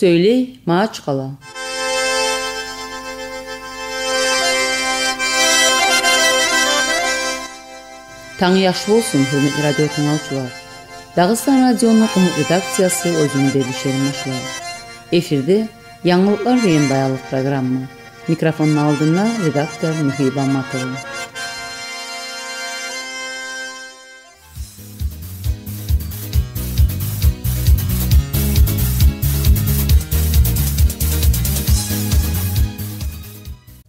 Söyle maaç kala. Таң яхшы болсын, құрметті радио тыңдаушылар. Дағыстан радионың құм редакциясы өзінде дешерін ашылар. Эфирде яңылықлар деген баялық программа. Микрофонның алдында редактор Мұхиба Матова.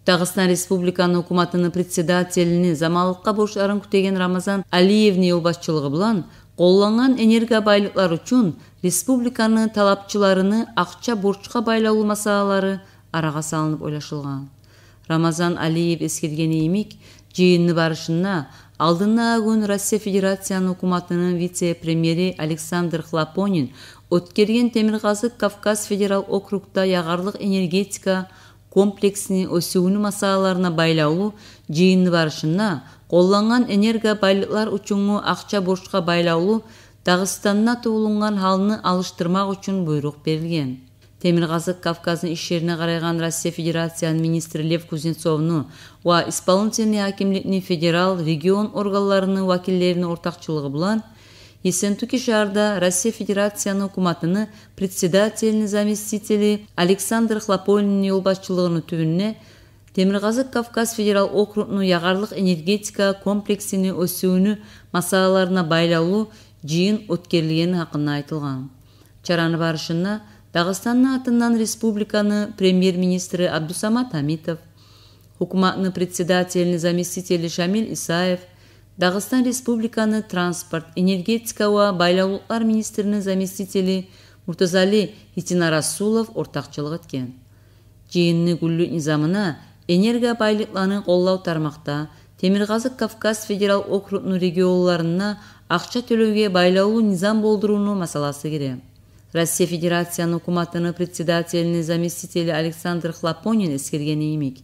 Дағыстан Республиканы ұқыматыны председателіні замалыққа бошарын күтеген Рамазан Алиевне башчылыгы бұлан, қолланған энергия байлықлар үшін республиканы талапчыларыны ақча борчқа байлалуу масалалары араға салынып ойлашылған. Рамазан Алиев ескергені емек, жиынны барышына алдына күн Россия Федерацияны Укуматының вице-премьери Александр Хлапонин өткерген Темірғазы Кавказ федерал округта яғарлық энергетика комплексини өсүүнү масалаларына байлаулу, жыйыны барышында қолланған энергия байлықлар учуңу ақча бурчка байлаулу, дагыстанда туулунган халыны алыштырмақ үчүн буйрук берілген. темир казык кавказдын қарайған Расия россия федерациянын министри лев кузнецовну ва исполнительный акимликтин федерал регион органларының вакилдеринин ортақшылығы булан Есентуки шаарда Россия Федерацияның куматыны председателинин заместители Александр Хлопольнин башчылыгынын түбүнүнө Темирғазы Кавказ федерал округунун яғарлық энергетика комплексини өсүүнү масалаларына байлаулуу жыйын өткөрүлгени хакында айтылган. Чараны барышына Дагыстандын атынан республиканы премьер-министри Абдусамат Амитов, Hukumatının председательный заместители Шамиль Исаев, Дағыстан Республиканы транспорт, энергетика ва байлаулар министрінің заместителі Муртазали Расулов ортақчылық еткен. Жиынны күллі низамына энергия байлықланы қоллау тармақта Темірғазы Кавказ федерал округінің регионларына ақша төлеуге байлаулы низам болдыруының масаласы кере. Россия Федерацияның үкіметінің председателінің заместителі Александр Хлапонин әскерген еймек.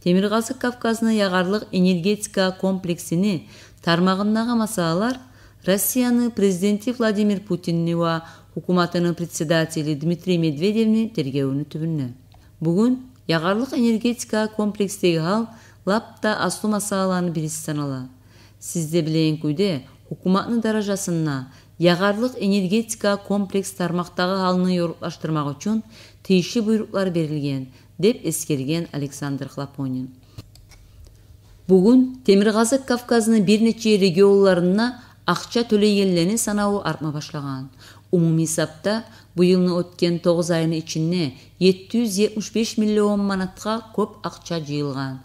Темірғазы Кавказына яғарлық энергетика комплексіні тармагындагы масалалар россияны президенти владимир путинни ва укуматынын председатели дмитрий медведевни тергөөнүн түбүнө. бүгүн ягарлык энергетика комплекстеги хал лапта астуу масалалардын бириси санала сизде күйде укуматтын даражасына ягарлык энергетика комплекс тармактагы алны аштырмағы үчүн тийиштүү буйруктар берилген деп эскерген александр Хлопонин. Бүгін Темірғазы Кавказының бірнеше регионларына ақша төлегенлерін санауы артма башлаған. Умуми сапта бұйылны өткен 9 айыны ішінде 775 миллион манатқа көп ақча жиылған.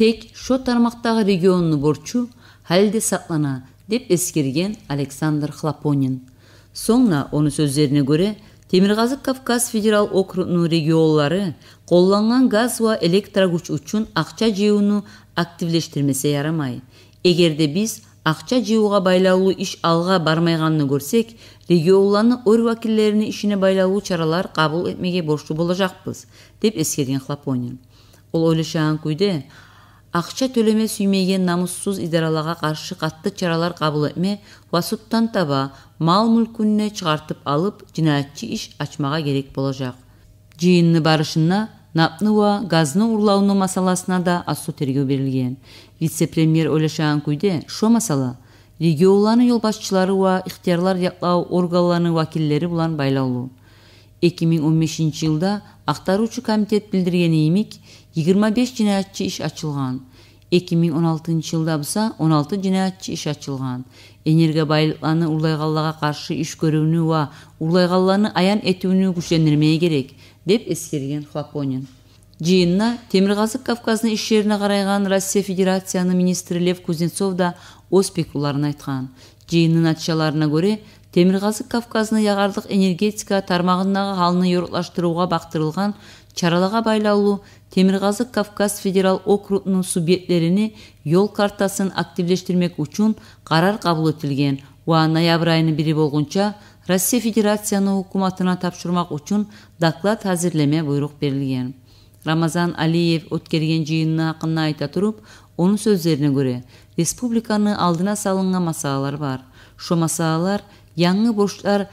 Тек шо тармақтағы регионны борчу халде саклана деп ескерген Александр Хлапонин. Соңна оны сөздеріне көре Темирғазы кавказ федерал округунун региоллары коллонгон газ ва күч үчүн акча жыюуну активдештирмесе ярамай эгерде биз акча жыюуга байлаулуу иш алга бармайганын көрсөк регионланы өр вакилдеринин ишине байлаулуу чаралар кабыл этмеге борчу болажакпыз деп эскерген хлопонин ол ойлошаган күйде акча төлөмө сүймеген намуссуз идаралаға каршы қатты чаралар кабыл этме ва таба мал мүлкүнө чыгартып алып жинаятчы иш ачмага керек боложак жыйынны барышына напны ва газны урлауны масаласына да асу тергөө берилген вице премьер ойлошаган күйде шо масала регионланы жол башчылары ва ыктыярлар яқлау, органдарынын вакилдери булан 2015 жылда актаруучу комитет билдиргени эмик 25 жинаятчы иш ачылган 2016 жылда он 16 жинаятчы иш ачылган энергия байлыкларын урлайгаллага каршы иш көрүүнү ва урлайгалланы аян этүүнү күчөндүрмөө керек деп эскерген хлапонин жыйынна темир казык кавказдын иш жерине карайган россия федерациянын министри лев кузнецов да оз спекуларын айткан жыйындын натыйжаларына көрө темірғазы кавказны ягарлык энергетика тармагындагы халыны йортлаштырууга бақтырылған чараларга байлаулу темірғазы кавказ федерал округунун субъекттерини жол картасын активлештірмек үшін қарар қабыл этилген уа ноябрь айынын бірі болгонча россия федерациянын өкмөтүнө тапшырмак үшін доклад азирлеме буйрук берилген рамазан алиев өткерген жыйыны акында айта тұрып Оның сөздеріне көре, республиканы алдына салынған масалалар бар. Шо масалалар Яңы борчтар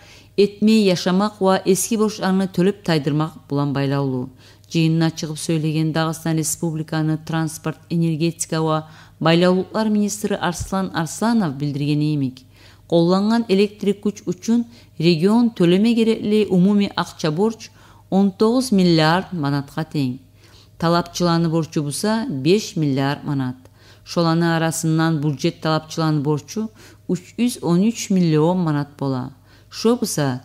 этмей яшамак ва эски borçlarını төлөп тайдырмак булан байлаулуу Жыйынына чыгып сөйлеген Дагыстан Республиканы транспорт, энергетика ва байлаулуктар министри Арслан Арсланов билдирген эмик Колланган электрик күч үчүн регион төлөмө керекли умумий акча борч 19 миллиард манатка тең. Талапчыланы борчу буса 5 миллиард манат. Шоланы арасынан талап talapçılan борчу 313 миллион манат бола. Шо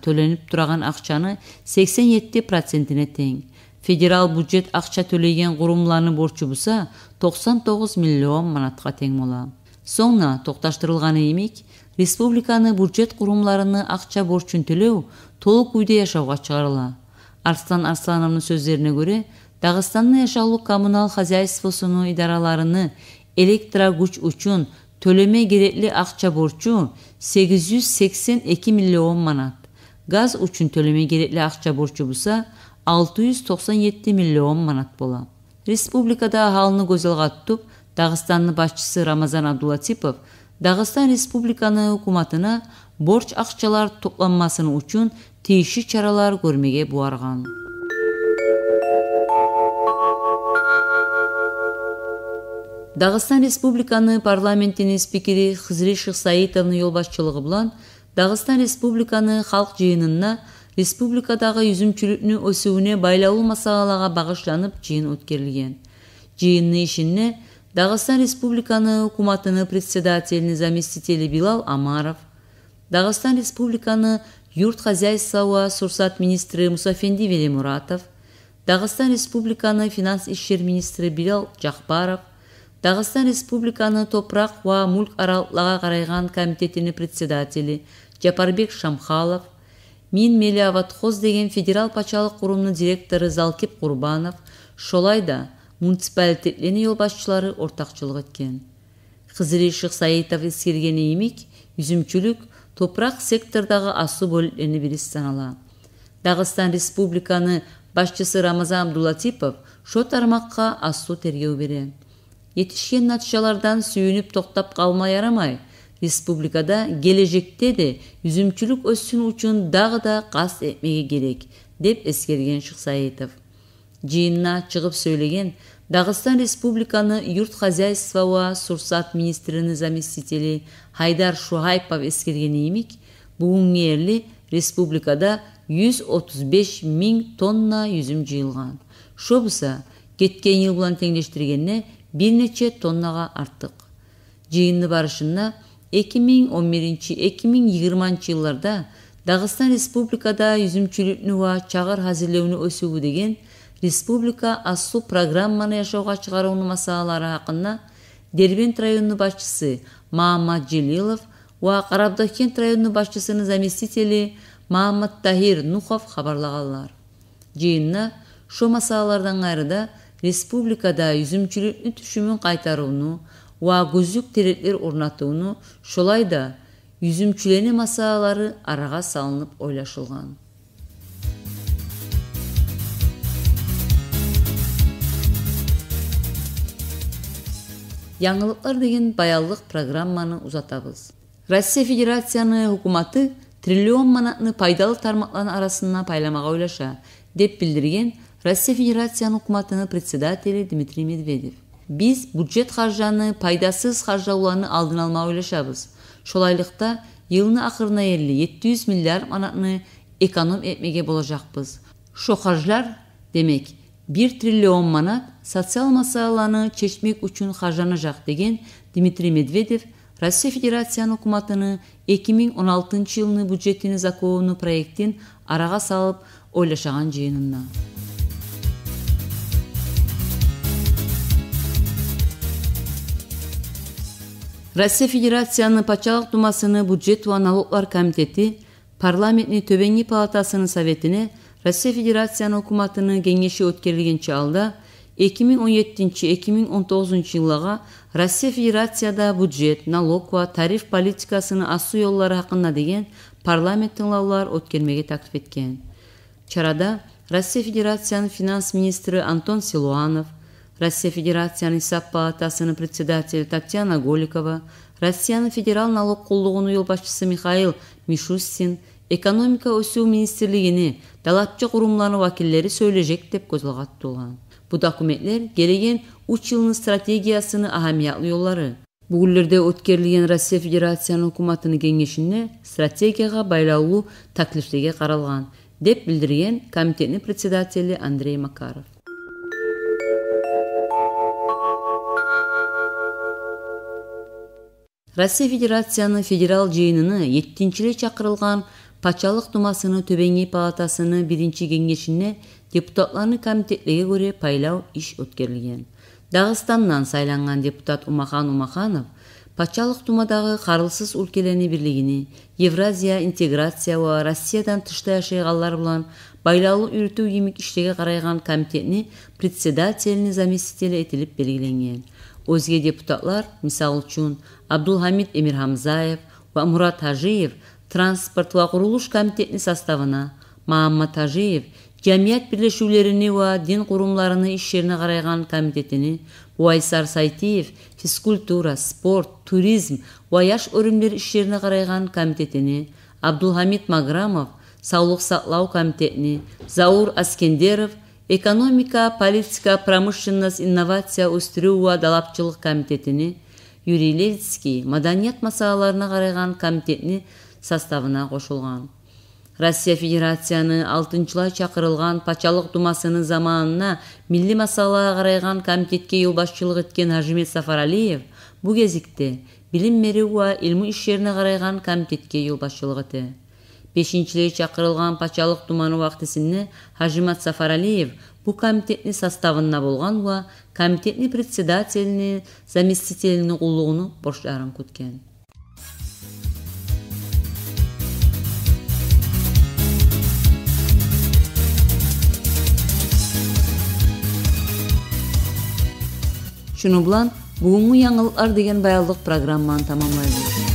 төленіп тұраған ақчаны 87 процентіне тең. Федерал бюджет ақча төлеген құрымланы борчу бұса 99 миллион манатқа тең бола. Соңна тоқташтырылғаны емек, республиканы бюджет құрымларыны ақча борчун төлеу толық үйде яшауға шығарыла. Арстан Арстанамның сөздеріне көре, Дағыстанның яшаулық коммунал хозяйствосының идараларыны Elektra Güç Uçun, Töleme Gerekli Akça Borcu 882 milyon manat. Gaz uçun töleme gerekli akça borcu busa 697 milyon manat bola. Respublikada ahalını gözelga tutup, Dağıstanlı başçısı Ramazan Abdulatipov, Dağıstan Respublikanı hukumatına borç akçalar toplanmasını uçun teyişi çaralar görmege buargan. Дағыстан республиканы парламенттин спикери хызри шыксаитовдун елбасшылығы бұлан, Дағыстан республиканы қалқ жыйынына республикадагы үзүмчүлүкнүн өсүүнө байлаулуу масағалаға бағышланып жыйын өткерілген. жыйыннын ішінне Дағыстан республиканы укуматынын председателіні заместители билал амаров Дағыстан республиканы юрт хозяйства сауа сурсат министри мусафенди велимуратов дагыстан республиканы финанс иштер министри билал жакбаров дагыстан республиканы топрак ва мүлк аралыклага қарайған комитетинин председатели жапарбек шамхалов мин мелиаватхоз деген федерал пачалық курумунун директору залкип курбанов шолай да муниципалитеттин ел башчылары ортакчылык эткен кызыри шыксаитов эскерген иймик үзүмчүлүк топрак сектордагы асуу бөлүктөрүнүн санала дагыстан республиканы башчысы рамазан абдулатипов шо тармакка асуу тергөө бере етішкен natışalardan сүйініп тоқтап қалмай арамай, Республикада кележекте де үзүмчүлүк өссүн үчүн дагы да кас эмеги керек деп эскерген Шыксаитов. Жыйынна чыгып сөйлеген Дагыстан Республиканы юрт хозяйствова сурсат министринин заместители Хайдар Шухайпов эскерген иймик, бұғын эрли республикада 135 миң тонна үзүм жыйылган. Шобуса кеткен жыл менен бир нече тоннаға арттык жыйыны барышында 2011-2020 жылдарда дагыстан республикада үзүмчүлүкнү ва чагыр азирлөөнү өсүгү деген республика аз программаны жашоого чыгаруунун масалалары хакында дербент районунун башчысы маамат желилов ва карабдакент районунун башчысынын заместители маамат тахир нухов кабарлаганлар жыйында ушул масалалардан кайрыда республикада үзүмчүлүктүн түшүмүн кайтарууну уа көзік тиретлер орнотууну шолай да масалары массаалары салынып ойлашылған. Яңылықлар деген баяллық программаны ұзатабыз. россия федерацияны hükümаты триллион манатны пайдалы тарматлан арасына пайламаға ойлаша деп білдірген Россия Federatsiyasi hukumatining председатели Дмитрий Медведев. Біз бюджет xarjani пайдасыз xarjlovlarni алдын olmoq ойлашамыз. Шолайлықта елны ақырына 50-700 миллиард манатны эконом этмеге болажакпыз. Шо харжлар, демек, 1 триллион манат социал масаланы чечмек үчүн жақ деген Дмитрий Медведев Россия Федерацияны өкмөтүнүн 2016 жылдын бюджетінің закону проектин арага салып ойлашаған жыйынында. Россия Федерацияны патшалық думасыны бюджет у аналоглар комитети парламентни төбенги палатасының советіне Россия Федерациясының өкмөтүнүн кеңеши өткөрүлгөнчө алда 2017-2019 жылға Россия Федерацияда бюджет, налог ва тариф политикасыны асу жолдары хакында деген парламент тыңлоолор өткермеге такип еткен. Чарада Россия Федерацияның финанс министрі Антон Силуанов Россия Федерация Анисап Палатасының председателі Татьяна Голикова, Россияның федерал налог құлдығының елбасшысы Михаил Мишустин, экономика өсүү министрлигини талапчы курумларынын вакиллері сөйлөжөк деп көз тұлған. Бұ документтер келеген үш жылының стратегиясыны ахамиятлуу жолдору бүгүнлөрдө өткөрүлгөн россия Федерацияның өкмөтүнүн кеңешинде стратегияға байлаулуу таклифтерге қаралған деп билдирген комитеттин председатели андрей макаров россия федерацияны федерал жыйынына жетинчи эле чакырылган тумасыны думасынын палатасыны палатасынын биринчи кеңешине депутатларны комитеттерге көре пайлау иш өткөрүлгөн дагыстандан сайланган депутат умахан умаханов пачалык думадагы карылсыз өлкелердин бирлигини евразия интеграция ва россиядан тышта жашайганлар менен байлаулуу үйрөтүү кимик иштеге карайган комитетини председателини заместители этилип белгиленген өзге депутатлар мисал үшін, абдулхамид Эмир ва мурат тажиев транспорт ва курулуш комитетинин составына маамма тажиев жамият Бірлешулеріне ва дин курумдарыны иш қарайған комитетіні, Уайсар сайтиев физкультура спорт туризм ва яш өрімдер иш қарайған карайган абдулхамид маграмов Саулық сактоо комитетіні, заур аскендеров экономика политика промышленность инновация устрюва далапчылық комитетіні юрий левицкий маданият масалаларына қарайған комитетіне составына қосылған Россия Федерацияны алтынчылай чакырылган Пачалык Думасынын заманына милли масалаға қарайған комитетке юлбашчылык эткен Ажимет Сафаралиев бу кезикте билим берүү ва илмий иштерине комитетке юлбашчылык бешинчилей чакырылган пачалық думаны вактисинде хажимат сафаралиев бу комитеттин составында болған ула комитеттин председателини заместителинин улугуну борчтарын күткөн Шуну булан бүгүнкү деген баялдык программаны тамамлайбыз